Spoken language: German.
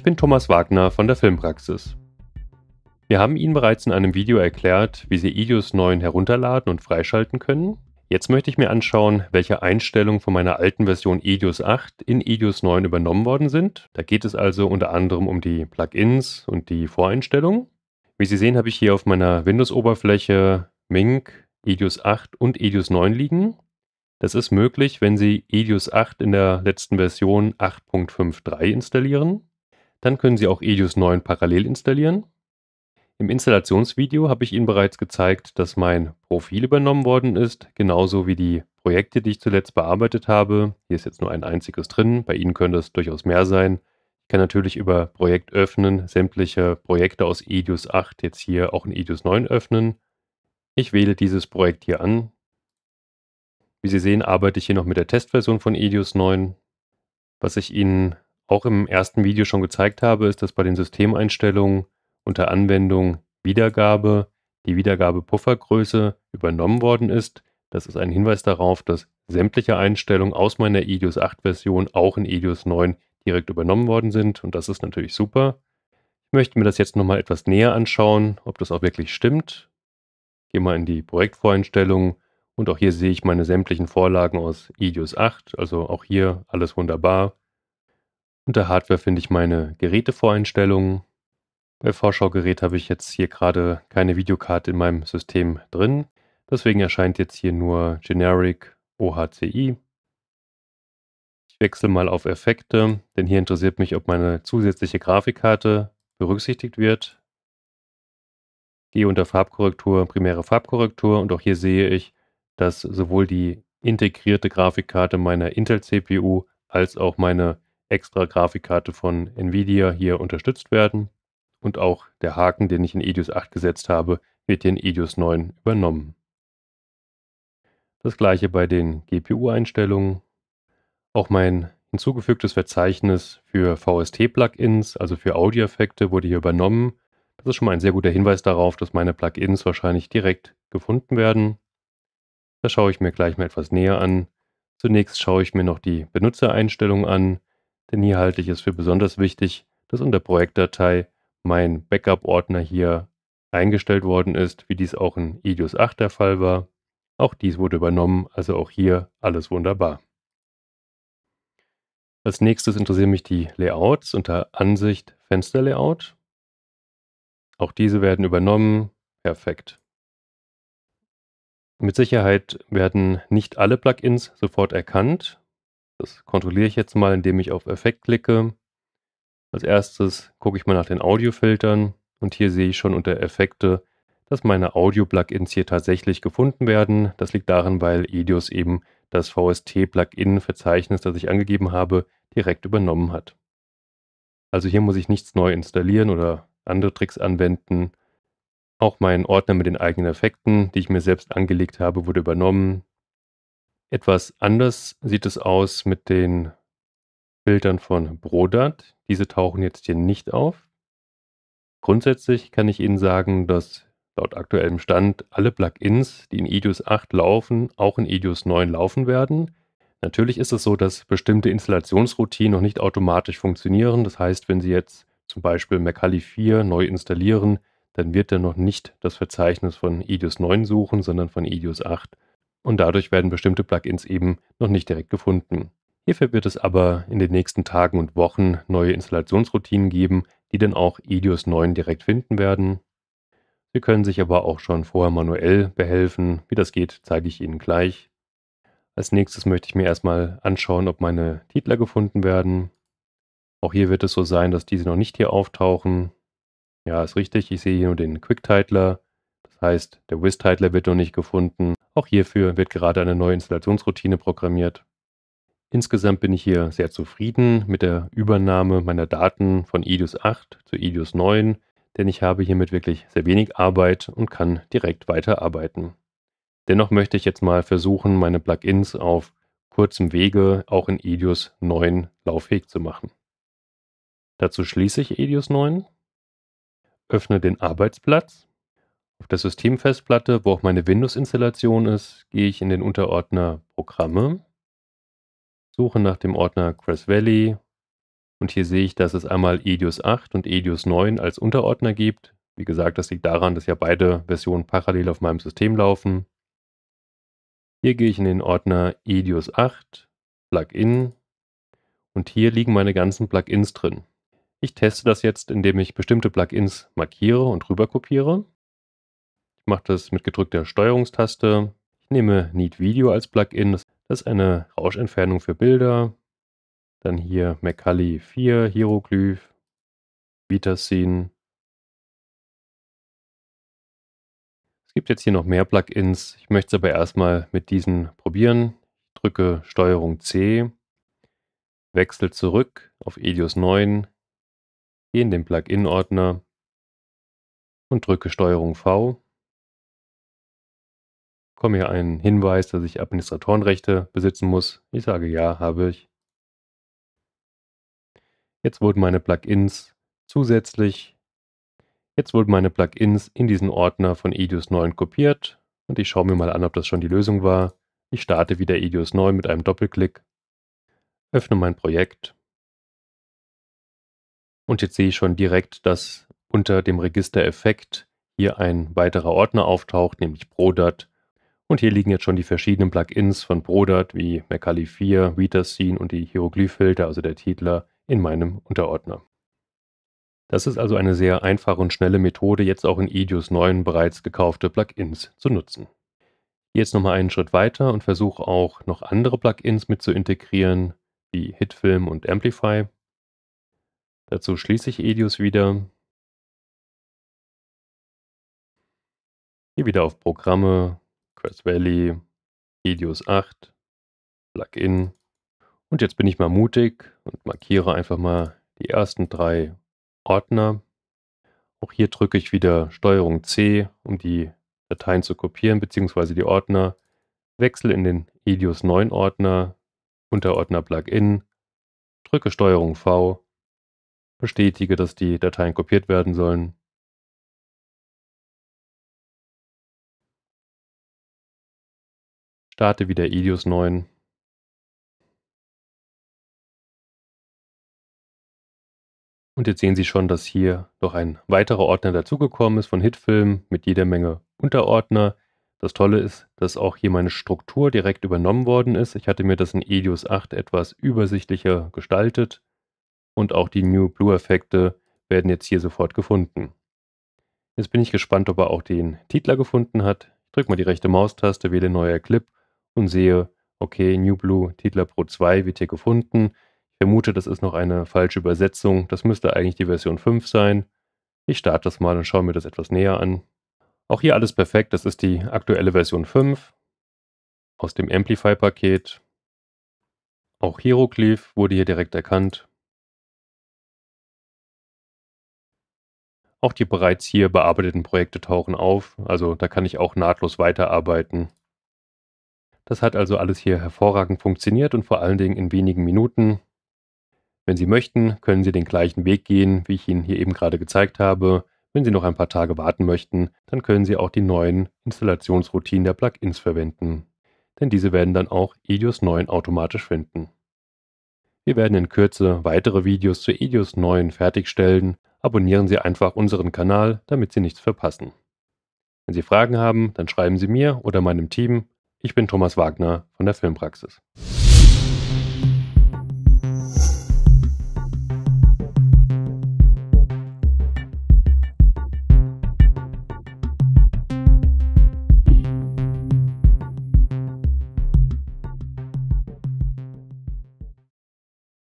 Ich bin Thomas Wagner von der Filmpraxis. Wir haben Ihnen bereits in einem Video erklärt, wie Sie Idios 9 herunterladen und freischalten können. Jetzt möchte ich mir anschauen, welche Einstellungen von meiner alten Version Idios 8 in Idios 9 übernommen worden sind. Da geht es also unter anderem um die Plugins und die Voreinstellungen. Wie Sie sehen, habe ich hier auf meiner Windows-Oberfläche Mink, Idios 8 und Idios 9 liegen. Das ist möglich, wenn Sie Idios 8 in der letzten Version 8.53 installieren. Dann können Sie auch EDUS 9 parallel installieren. Im Installationsvideo habe ich Ihnen bereits gezeigt, dass mein Profil übernommen worden ist, genauso wie die Projekte, die ich zuletzt bearbeitet habe. Hier ist jetzt nur ein einziges drin, bei Ihnen können das durchaus mehr sein. Ich kann natürlich über Projekt öffnen sämtliche Projekte aus EDUS 8 jetzt hier auch in EDUS 9 öffnen. Ich wähle dieses Projekt hier an. Wie Sie sehen, arbeite ich hier noch mit der Testversion von EDUS 9. Was ich Ihnen auch im ersten Video schon gezeigt habe, ist, dass bei den Systemeinstellungen unter Anwendung Wiedergabe die Wiedergabepuffergröße übernommen worden ist. Das ist ein Hinweis darauf, dass sämtliche Einstellungen aus meiner iDios 8 Version auch in iDios 9 direkt übernommen worden sind und das ist natürlich super. Ich möchte mir das jetzt nochmal etwas näher anschauen, ob das auch wirklich stimmt. gehe mal in die Projektvoreinstellungen und auch hier sehe ich meine sämtlichen Vorlagen aus iDios 8, also auch hier alles wunderbar. Unter Hardware finde ich meine Gerätevoreinstellungen. Bei Vorschaugerät habe ich jetzt hier gerade keine Videokarte in meinem System drin. Deswegen erscheint jetzt hier nur Generic OHCI. Ich wechsle mal auf Effekte, denn hier interessiert mich, ob meine zusätzliche Grafikkarte berücksichtigt wird. Gehe unter Farbkorrektur, primäre Farbkorrektur und auch hier sehe ich, dass sowohl die integrierte Grafikkarte meiner Intel CPU als auch meine extra Grafikkarte von Nvidia hier unterstützt werden. Und auch der Haken, den ich in EDIUS 8 gesetzt habe, wird hier in EDIUS 9 übernommen. Das gleiche bei den GPU-Einstellungen. Auch mein hinzugefügtes Verzeichnis für VST-Plugins, also für Audioeffekte, wurde hier übernommen. Das ist schon mal ein sehr guter Hinweis darauf, dass meine Plugins wahrscheinlich direkt gefunden werden. Das schaue ich mir gleich mal etwas näher an. Zunächst schaue ich mir noch die Benutzereinstellungen an denn hier halte ich es für besonders wichtig, dass unter Projektdatei mein Backup-Ordner hier eingestellt worden ist, wie dies auch in idios 8 der Fall war. Auch dies wurde übernommen, also auch hier alles wunderbar. Als nächstes interessieren mich die Layouts unter Ansicht Fensterlayout. Auch diese werden übernommen. Perfekt. Mit Sicherheit werden nicht alle Plugins sofort erkannt. Das kontrolliere ich jetzt mal, indem ich auf Effekt klicke. Als erstes gucke ich mal nach den Audiofiltern und hier sehe ich schon unter Effekte, dass meine Audio-Plugins hier tatsächlich gefunden werden. Das liegt daran, weil Edios eben das VST-Plugin-Verzeichnis, das ich angegeben habe, direkt übernommen hat. Also hier muss ich nichts neu installieren oder andere Tricks anwenden. Auch mein Ordner mit den eigenen Effekten, die ich mir selbst angelegt habe, wurde übernommen. Etwas anders sieht es aus mit den Filtern von Brodat. Diese tauchen jetzt hier nicht auf. Grundsätzlich kann ich Ihnen sagen, dass laut aktuellem Stand alle Plugins, die in EDIUS 8 laufen, auch in EDIUS 9 laufen werden. Natürlich ist es so, dass bestimmte Installationsroutinen noch nicht automatisch funktionieren. Das heißt, wenn Sie jetzt zum Beispiel Macaulay 4 neu installieren, dann wird er noch nicht das Verzeichnis von EDIUS 9 suchen, sondern von EDIUS 8 und dadurch werden bestimmte Plugins eben noch nicht direkt gefunden. Hierfür wird es aber in den nächsten Tagen und Wochen neue Installationsroutinen geben, die dann auch EDIOS 9 direkt finden werden. Sie können sich aber auch schon vorher manuell behelfen. Wie das geht, zeige ich Ihnen gleich. Als nächstes möchte ich mir erstmal anschauen, ob meine Titler gefunden werden. Auch hier wird es so sein, dass diese noch nicht hier auftauchen. Ja, ist richtig, ich sehe hier nur den Quick-Titler heißt, der wist titler wird noch nicht gefunden. Auch hierfür wird gerade eine neue Installationsroutine programmiert. Insgesamt bin ich hier sehr zufrieden mit der Übernahme meiner Daten von EDIUS 8 zu EDIUS 9, denn ich habe hiermit wirklich sehr wenig Arbeit und kann direkt weiterarbeiten. Dennoch möchte ich jetzt mal versuchen, meine Plugins auf kurzem Wege auch in EDIUS 9 lauffähig zu machen. Dazu schließe ich EDIUS 9, öffne den Arbeitsplatz auf der Systemfestplatte, wo auch meine Windows-Installation ist, gehe ich in den Unterordner Programme, suche nach dem Ordner Crest Valley und hier sehe ich, dass es einmal EDIOS 8 und EDIOS 9 als Unterordner gibt. Wie gesagt, das liegt daran, dass ja beide Versionen parallel auf meinem System laufen. Hier gehe ich in den Ordner EDIOS 8, Plugin und hier liegen meine ganzen Plugins drin. Ich teste das jetzt, indem ich bestimmte Plugins markiere und rüberkopiere mache das mit gedrückter Steuerungstaste. Ich nehme Need Video als Plugin. Das ist eine Rauschentfernung für Bilder. Dann hier Macaulay 4, Hieroglyph, Vita Scene. Es gibt jetzt hier noch mehr Plugins. Ich möchte es aber erstmal mit diesen probieren. Ich drücke Steuerung C, wechsle zurück auf Edios 9, gehe in den Plugin-Ordner und drücke Steuerung V. Komme hier ein Hinweis, dass ich Administratorenrechte besitzen muss? Ich sage ja, habe ich. Jetzt wurden meine Plugins zusätzlich, jetzt wurden meine Plugins in diesen Ordner von EDIUS 9 kopiert und ich schaue mir mal an, ob das schon die Lösung war. Ich starte wieder EDIUS 9 mit einem Doppelklick, öffne mein Projekt und jetzt sehe ich schon direkt, dass unter dem Register Effekt hier ein weiterer Ordner auftaucht, nämlich Prodat. Und hier liegen jetzt schon die verschiedenen Plugins von Brodert wie Macaulay 4, Vita scene und die Hieroglyphfilter, also der Titler, in meinem Unterordner. Das ist also eine sehr einfache und schnelle Methode, jetzt auch in Edius 9 bereits gekaufte Plugins zu nutzen. Jetzt nochmal einen Schritt weiter und versuche auch noch andere Plugins mit zu integrieren, wie Hitfilm und Amplify. Dazu schließe ich Edius wieder. Hier wieder auf Programme, Press Valley, Helios 8, Plugin. Und jetzt bin ich mal mutig und markiere einfach mal die ersten drei Ordner. Auch hier drücke ich wieder STRG C, um die Dateien zu kopieren bzw. die Ordner. Wechsle in den Helios 9 Ordner, Unterordner Plugin, drücke STRG V, bestätige, dass die Dateien kopiert werden sollen Starte wieder Helios 9. Und jetzt sehen Sie schon, dass hier noch ein weiterer Ordner dazugekommen ist von Hitfilm mit jeder Menge Unterordner. Das Tolle ist, dass auch hier meine Struktur direkt übernommen worden ist. Ich hatte mir das in Edios 8 etwas übersichtlicher gestaltet und auch die New Blue Effekte werden jetzt hier sofort gefunden. Jetzt bin ich gespannt, ob er auch den Titler gefunden hat. Ich drücke mal die rechte Maustaste, wähle neuer Clip und sehe, okay, New Blue Titler Pro 2 wird hier gefunden. Ich vermute, das ist noch eine falsche Übersetzung. Das müsste eigentlich die Version 5 sein. Ich starte das mal und schaue mir das etwas näher an. Auch hier alles perfekt. Das ist die aktuelle Version 5 aus dem Amplify-Paket. Auch Hieroglyph wurde hier direkt erkannt. Auch die bereits hier bearbeiteten Projekte tauchen auf, also da kann ich auch nahtlos weiterarbeiten. Das hat also alles hier hervorragend funktioniert und vor allen Dingen in wenigen Minuten. Wenn Sie möchten, können Sie den gleichen Weg gehen, wie ich Ihnen hier eben gerade gezeigt habe. Wenn Sie noch ein paar Tage warten möchten, dann können Sie auch die neuen Installationsroutinen der Plugins verwenden. Denn diese werden dann auch EDIOS 9 automatisch finden. Wir werden in Kürze weitere Videos zu EDIOS 9 fertigstellen. Abonnieren Sie einfach unseren Kanal, damit Sie nichts verpassen. Wenn Sie Fragen haben, dann schreiben Sie mir oder meinem Team. Ich bin Thomas Wagner von der Filmpraxis.